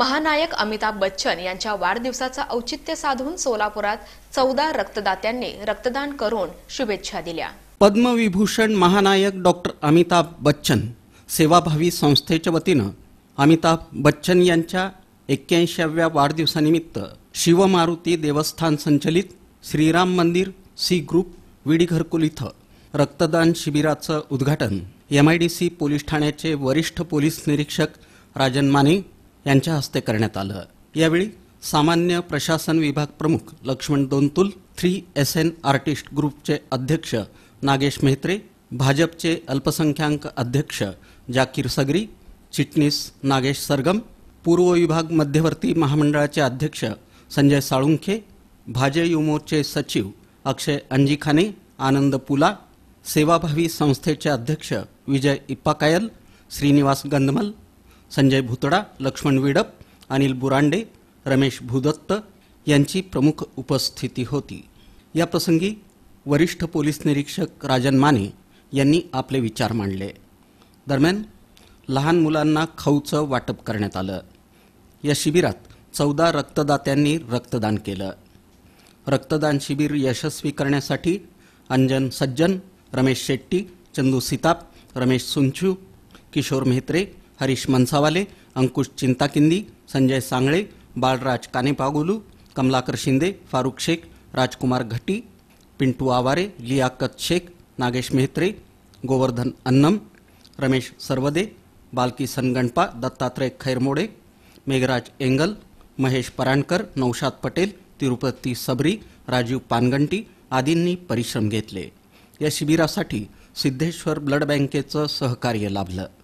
महानायक अमिताभ बच्चन यांच्या वाढदिवसाचं औचित्य साधून सोलापुरात चौदा रक्तदात्यांनी रक्तदान करून शुभेच्छा दिल्या पद्मविभूषण महानायक डॉक्टर अमिताभ बच्चन सेवाभावी संस्थेच्या वतीनं अमिताभ बच्चन यांच्या एक्क्याऐंशीव्या वाढदिवसानिमित्त शिवमारुती देवस्थान संचलित श्रीराम मंदिर सी ग्रुप विडी घरकुल इथं रक्तदान शिबिराचं उद्घाटन M I D C police ठाण्याचे वरिष्ठ पोलीस निरीक्षक राजन माने यांच्या हस्ते करण्यात आलं यावेळी सामान्य प्रशासन विभाग प्रमुख Laxman Dontul three S N artist ग्रुपचे अध्यक्ष नागेश मेहत्रे भाजपचे अल्पसंख्याक अध्यक्ष जाकीर सगरी चिटणीस नागेश सरगम पूर्व विभाग मध्यवर्ती महामंडळाचे अध्यक्ष संजय साळुंखे भाजय युमोचे सचिव अक्षय अंजीखाने आनंद पुला सेवाभावी संस्थेचे अध्यक्ष विजय इप्पाकायल श्रीनिवास गंदमल संजय भुतडा लक्ष्मण विडप अनिल बुरांडे रमेश भूदत्त यांची प्रमुख उपस्थिती होती या प्रसंगी वरिष्ठ पोलीस निरीक्षक राजन माने यांनी आपले विचार मांडले दरम्यान लहान मुलांना खाऊचं वाटप करण्यात आलं या शिबिरात चौदा रक्तदात्यांनी रक्तदान केलं रक्तदान शिबिर यशस्वी करण्यासाठी अंजन सज्जन रमेश शेट्टी चंदू सिताप रमेश सुंचू किशोर मेहत्रे हरीश मनसावाले अंकुश चिंताकिंदी संजय सांगळे बाळराज कानेपागोलू कमलाकर शिंदे फारुख शेख राजकुमार घटी पिंटू आवारे लियाकत शेख नागेश मेहत्रे गोवर्धन अन्नम रमेश सरवदे बालकी सनगणपा दत्तात्रय खैरमोडे मेघराज एंगल महेश परांडकर नौशाद पटेल तिरुपती सबरी राजीव पानगंटी आदींनी परिश्रम घेतले या शिबिरासाठी सिद्धेश्वर ब्लड बँकेचं सहकार्य लाभलं